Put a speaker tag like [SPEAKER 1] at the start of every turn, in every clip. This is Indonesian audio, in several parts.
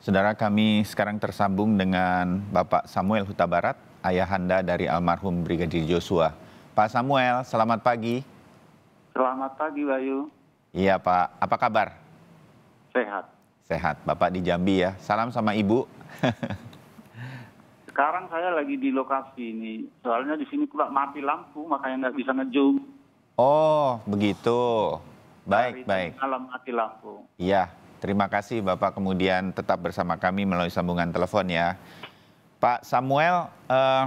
[SPEAKER 1] Saudara kami sekarang tersambung dengan Bapak Samuel Huta Barat, ayahanda dari almarhum Brigadir Joshua. Pak Samuel, selamat pagi. Selamat
[SPEAKER 2] pagi, Bayu.
[SPEAKER 1] Iya, Pak. Apa kabar? Sehat. Sehat. Bapak di Jambi ya. Salam sama Ibu.
[SPEAKER 2] Sekarang saya lagi di lokasi ini. Soalnya di sini kurang mati lampu, makanya nggak bisa ngejum.
[SPEAKER 1] Oh, begitu. Baik, Dari baik.
[SPEAKER 2] Malam mati lampu.
[SPEAKER 1] Iya, Terima kasih Bapak kemudian tetap bersama kami melalui sambungan telepon ya. Pak Samuel, eh,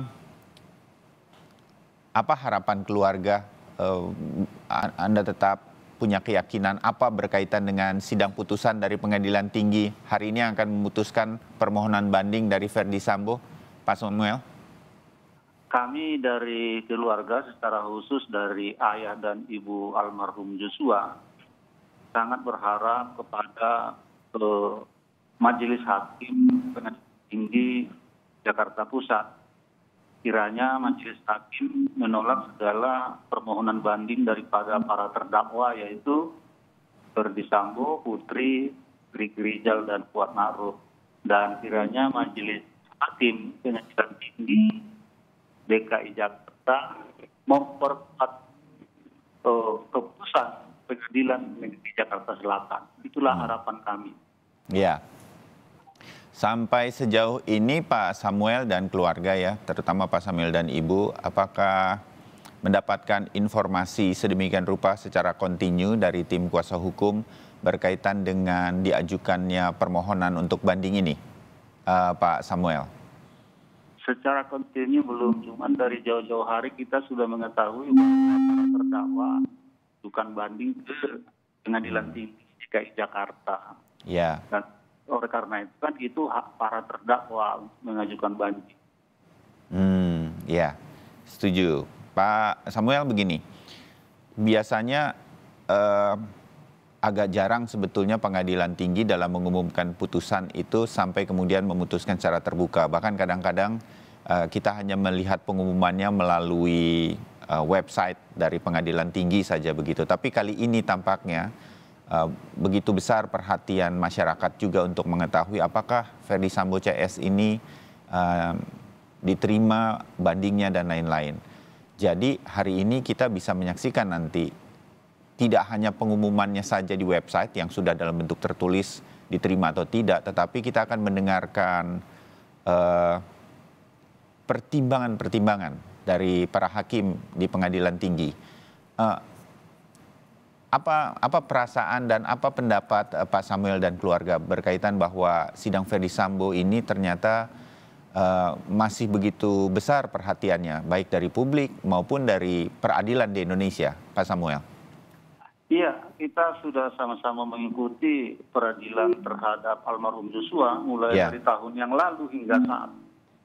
[SPEAKER 1] apa harapan keluarga eh, Anda tetap punya keyakinan apa berkaitan dengan sidang putusan dari Pengadilan Tinggi hari ini akan memutuskan permohonan banding dari Verdi Sambo, Pak Samuel?
[SPEAKER 2] Kami dari keluarga secara khusus dari ayah dan ibu almarhum Joshua sangat berharap kepada ke majelis hakim pengadilan tinggi jakarta pusat kiranya majelis hakim menolak segala permohonan banding daripada para terdakwa yaitu Berdisambo, Putri, Riki dan Kuat Ma'ruf. Dan kiranya majelis hakim pengadilan tinggi DKI Jakarta memperkuat eh, keputusan pengadilan negeri Jakarta Selatan. Itulah hmm. harapan kami.
[SPEAKER 1] Ya. Sampai sejauh ini Pak Samuel dan keluarga ya, terutama Pak Samuel dan Ibu, apakah mendapatkan informasi sedemikian rupa secara kontinu dari tim kuasa hukum berkaitan dengan diajukannya permohonan untuk banding ini, uh, Pak Samuel?
[SPEAKER 2] Secara kontinu belum, cuman dari jauh-jauh hari kita sudah mengetahui bahwa terdakwa mengajukan banding ke pengadilan hmm. tinggi DKI Jakarta. Ya. Dan oleh karena itu kan itu hak para terdakwa mengajukan banding.
[SPEAKER 1] Hmm, ya. Setuju. Pak Samuel begini, biasanya eh, agak jarang sebetulnya pengadilan tinggi dalam mengumumkan putusan itu sampai kemudian memutuskan secara terbuka. Bahkan kadang-kadang eh, kita hanya melihat pengumumannya melalui uh, website dari pengadilan tinggi saja begitu. Tapi kali ini tampaknya uh, begitu besar perhatian masyarakat juga untuk mengetahui apakah Ferdi Sambo CS ini uh, diterima bandingnya dan lain-lain. Jadi hari ini kita bisa menyaksikan nanti tidak hanya pengumumannya saja di website yang sudah dalam bentuk tertulis diterima atau tidak, tetapi kita akan mendengarkan pertimbangan-pertimbangan uh, pertimbangan -pertimbangan dari para hakim di pengadilan tinggi. Uh, apa apa perasaan dan apa pendapat uh, Pak Samuel dan keluarga berkaitan bahwa sidang Ferdi Sambo ini ternyata uh, masih begitu besar perhatiannya baik dari publik maupun dari peradilan di Indonesia, Pak Samuel?
[SPEAKER 2] Iya, kita sudah sama-sama mengikuti peradilan terhadap almarhum Joshua mulai ya. dari tahun yang lalu hingga saat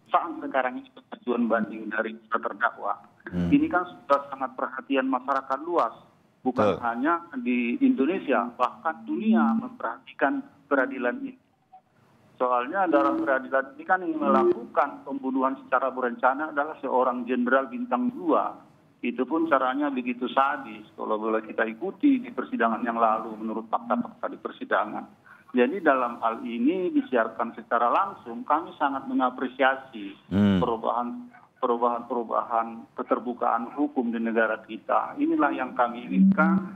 [SPEAKER 2] saat sekarang ini pengajuan banding dari terdakwa hmm. ini kan sudah sangat perhatian masyarakat luas bukan hanya di Indonesia bahkan dunia memperhatikan peradilan ini soalnya dalam peradilan ini kan yang melakukan pembunuhan secara berencana adalah seorang jenderal bintang dua itu pun caranya begitu sadis kalau boleh kita ikuti di persidangan yang lalu menurut fakta-fakta di persidangan jadi dalam hal ini disiarkan secara langsung, kami sangat mengapresiasi hmm. perubahan perubahan-perubahan keterbukaan hukum di negara kita. Inilah yang kami inginkan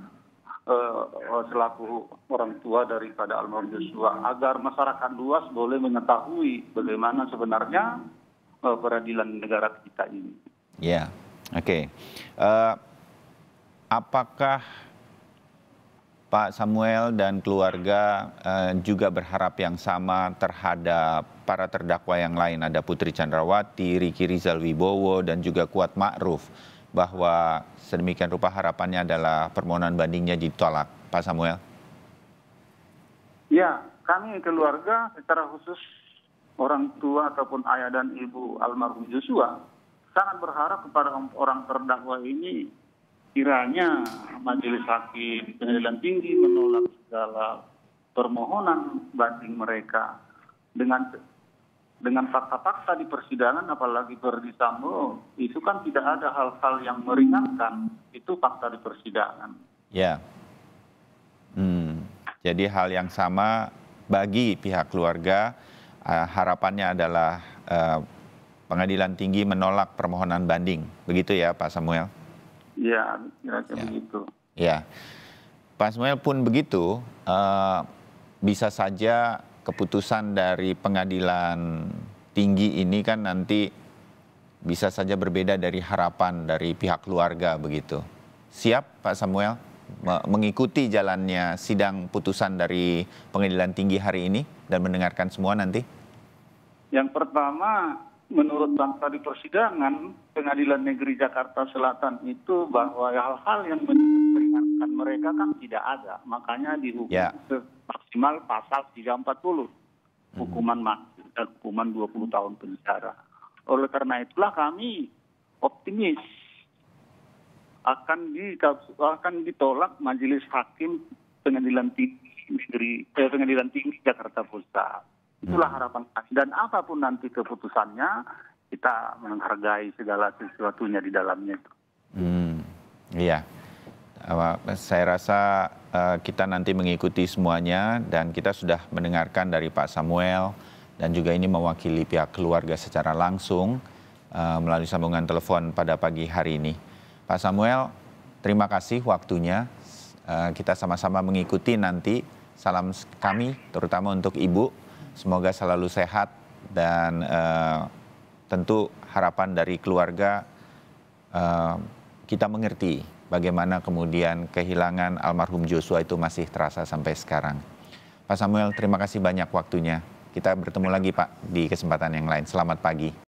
[SPEAKER 2] uh, selaku orang tua daripada almarhum Joshua agar masyarakat luas boleh mengetahui bagaimana sebenarnya uh, peradilan negara kita ini.
[SPEAKER 1] Ya, yeah. oke. Okay. Uh, apakah Pak Samuel dan keluarga eh, juga berharap yang sama terhadap para terdakwa yang lain ada Putri Chandrawati, Riki Rizal Wibowo dan juga Kuat Ma'ruf bahwa sedemikian rupa harapannya adalah permohonan bandingnya ditolak. Pak Samuel.
[SPEAKER 2] Ya, kami keluarga secara khusus orang tua ataupun ayah dan ibu almarhum Joshua sangat berharap kepada orang terdakwa ini kiranya majelis hakim pengadilan tinggi menolak segala permohonan banding mereka dengan dengan fakta-fakta di persidangan apalagi Verdi itu kan tidak ada hal-hal yang meringankan itu fakta di persidangan.
[SPEAKER 1] Ya. Hmm. Jadi hal yang sama bagi pihak keluarga uh, harapannya adalah uh, pengadilan tinggi menolak permohonan banding. Begitu ya Pak Samuel?
[SPEAKER 2] Iya, kira-kira ya. begitu.
[SPEAKER 1] Ya. Pak Samuel pun begitu, uh, bisa saja keputusan dari pengadilan tinggi ini kan nanti bisa saja berbeda dari harapan dari pihak keluarga begitu. Siap Pak Samuel mengikuti jalannya sidang putusan dari pengadilan tinggi hari ini dan mendengarkan semua nanti?
[SPEAKER 2] Yang pertama menurut bang di persidangan pengadilan negeri Jakarta Selatan itu bahwa hal-hal yang meringankan mereka kan tidak ada. Makanya dihukum yeah. Ya. maksimal pasal 340. Hmm. Hukuman maksimal dan hukuman 20 tahun penjara. Oleh karena itulah kami optimis akan di akan ditolak majelis hakim pengadilan tinggi negeri eh, pengadilan tinggi Jakarta Pusat itulah harapan kami dan apapun nanti keputusannya kita menghargai segala sesuatunya di dalamnya itu
[SPEAKER 1] hmm, iya saya rasa eh, kita nanti mengikuti semuanya dan kita sudah mendengarkan dari Pak Samuel dan juga ini mewakili pihak keluarga secara langsung eh, melalui sambungan telepon pada pagi hari ini. Pak Samuel, terima kasih waktunya. Eh, kita sama-sama mengikuti nanti salam kami terutama untuk Ibu Semoga selalu sehat dan uh, tentu harapan dari keluarga uh, kita mengerti bagaimana kemudian kehilangan almarhum Joshua itu masih terasa sampai sekarang. Pak Samuel, terima kasih banyak waktunya. Kita bertemu lagi Pak di kesempatan yang lain. Selamat pagi.